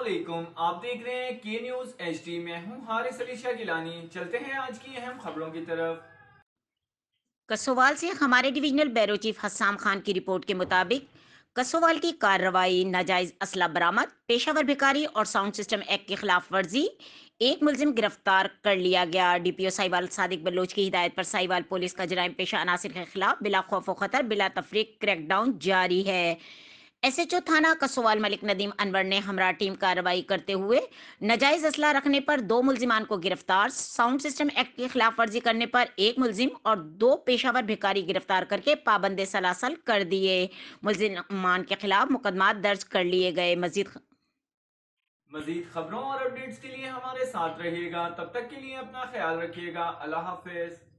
असलम आप देख रहे हैं के न्यूज एच डी मैं हूँ हारिस अली शाह गिलानी चलते हैं आज की अहम खबरों की तरफ कसोवाल से हमारे divisional bureau chief Hasam Khan की रिपोर्ट के मुताबिक कसोवाल की कार्रवाई नाजायज असला बरामद पेशावर भिकारी और साउंड सिस्टम एक्ट के खिलाफ वर्जी एक मुलजिम गिरफ्तार कर लिया गया डीपीओ साहिवाल सादिक बलोच की हिदायत पर साहिवाल पुलिस का जराय पेशा अनासर के खिलाफ बिला खौफ व खतर बिला तफरीक क्रैकडाउन जारी है एसएचओ थाना कसोवाल मलिक नदीम अनवर ने हमरा टीम कार्रवाई करते हुए नजायज असला रखने पर दो मुलजिमान को गिरफ्तार साउंड सिस्टम एक्ट की खिलाफ वर्जी करने पर एक मुलजिम और दो पेशावर भिकारी गिरफ्तार करके पाबंदे सलासल कर दिए मुलजिमान के खिलाफ मुकदमा दर्ज कर लिए गए मजीद मजीद खबरों और अपडेट्स के लिए हमारे साथ रहिएगा तब तक के लिए अपना ख्याल रखिएगा अल्लाह हाफिज